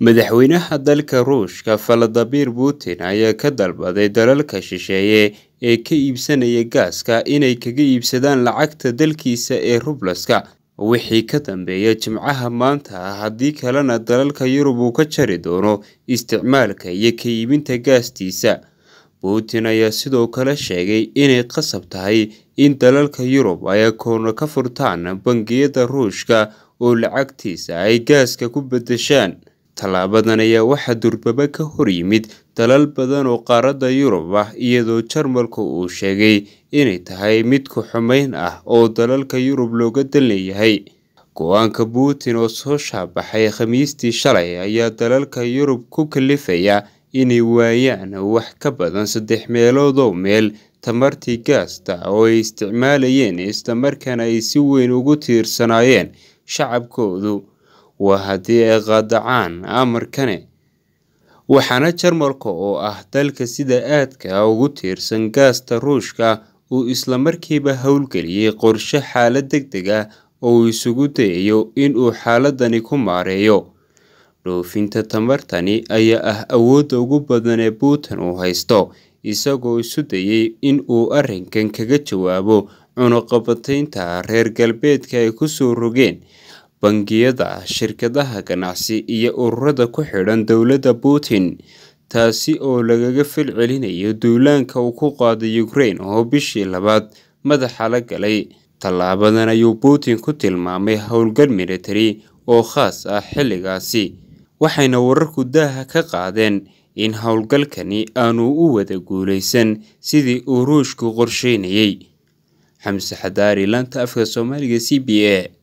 madaxweynaha dalka ruushka faladabiir putin ayaa ka dalbaday dalalka shisheeye ee ka iibsanaya gaaska inay kaga iibsadaan lacagta dalkiisa ee rublaska wixii ka dambeeya jimcaha maanta ah haddii kalena dalalka yurub uu ka jari doono isticmaalka iyo ka iibinta gaastiisa putin ayaa sidoo kale sheegay inay qasab tahay in dalalka yurub ay akoona ka furtaan bangiyada ruushka oo lacagtiisa ay gaaska ku bedeshaan tallaabadan ayaa waxaa durbaba ka hor yimid dalal badan oo qaaradda yurub ah iyadoo jarmalku uu sheegay inay tahay mid ku xumeyn ah oo dalalka yurub looga dan leeyahay go-aanka putin oo soo shaabaxay khamiistii shalay ayaa dalalka yurub ku kalifaya inay waayaan wax ka badan saddex meelood oo meel tamartii gaasta oo ay isticmaalayeen isla islamarkaana ay si weyn ugu tiirsanaayeen shacabkoodu waa haddii ay qaadacaan amarkane waxaana jarmalka oo ah dalka sida aadka ugu tiirsan gaasta ruushka uu islamarkiiba howlgeliyey qorshe xaalad deg deg ah oo uu isugu dayayo inuu xaaladani ku maareeyo dhoofinta tamartani ayaa ah awoodda ugu badan ee putin uu haysto isagoo isu dayay in uu arrinkan kaga jawaabo cunuqabateynta reer galbeedka ay kusoo rogeen bangiyada shirkadaha ganacsi iyo ururada ku xidhan dowladda putin taasi oo lagaga fil celinayo duulaanka uu ku qaaday ukrain oo bishii labaad madaxa la galay tallaabadan ayuu putin ku tilmaamay howlgal militari oo khaas ah xilligaasi waxayna wararku daaha ka qaadeen in howlgalkani aanu u wada guulaysan sidii uu ruushku qorsheynayey xamse xadaari laanta afka soomaaliga c b a